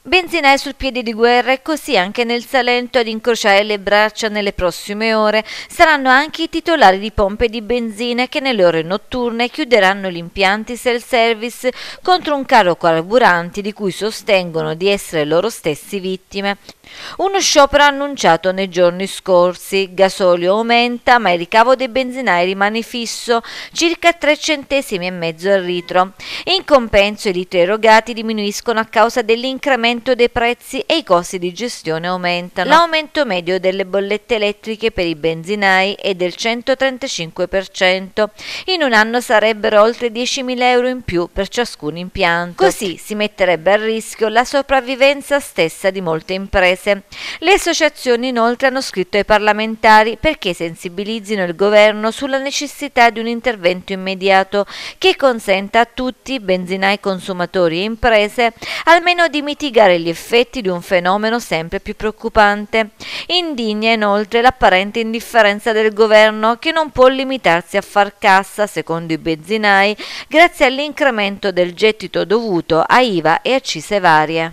Benzinai sul piede di guerra e così anche nel Salento ad incrociare le braccia nelle prossime ore saranno anche i titolari di pompe di benzina che nelle ore notturne chiuderanno gli impianti self-service contro un caro carburanti di cui sostengono di essere loro stessi vittime. Uno sciopero annunciato nei giorni scorsi, gasolio aumenta ma il ricavo dei benzinai rimane fisso, circa 3 centesimi e mezzo al litro. In compenso i litri erogati diminuiscono a causa dell'incremento aumento dei prezzi e i costi di gestione aumentano. L'aumento medio delle bollette elettriche per i benzinai è del 135%. In un anno sarebbero oltre 10.000 euro in più per ciascun impianto. Così si metterebbe a rischio la sopravvivenza stessa di molte imprese. Le associazioni inoltre hanno scritto ai parlamentari perché sensibilizzino il governo sulla necessità di un intervento immediato che consenta a tutti, benzinai, consumatori e imprese, almeno di mitigare mitigare gli effetti di un fenomeno sempre più preoccupante. Indigna inoltre l'apparente indifferenza del governo che non può limitarsi a far cassa, secondo i benzinai, grazie all'incremento del gettito dovuto a IVA e accise varie.